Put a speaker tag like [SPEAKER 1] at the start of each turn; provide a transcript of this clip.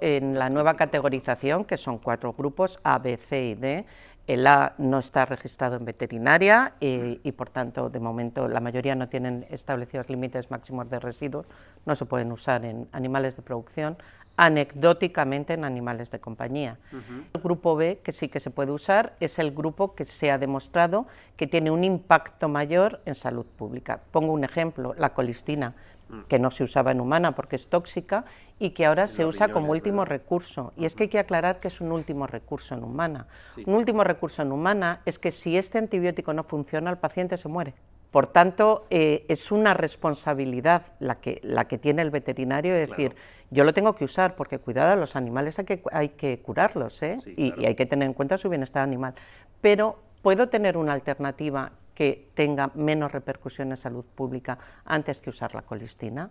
[SPEAKER 1] En la nueva categorización, que son cuatro grupos, A, B, C y D, el A no está registrado en veterinaria y, por tanto, de momento, la mayoría no tienen establecidos límites máximos de residuos, no se pueden usar en animales de producción, anecdóticamente en animales de compañía. El grupo B, que sí que se puede usar, es el grupo que se ha demostrado que tiene un impacto mayor en salud pública. Pongo un ejemplo, la colistina que no se usaba en humana porque es tóxica y que ahora se usa como último recurso. Y es que hay que aclarar que es un último recurso en humana. Un último recurso en humana es que si este antibiótico no funciona, el paciente se muere. Por tanto, eh, es una responsabilidad la que, la que tiene el veterinario, decir, yo lo tengo que usar porque cuidado, a los animales hay que, hay que curarlos ¿eh? y hay que tener en cuenta su bienestar animal. Pero puedo tener una alternativa que tenga menos repercusión en salud pública antes que usar la colistina.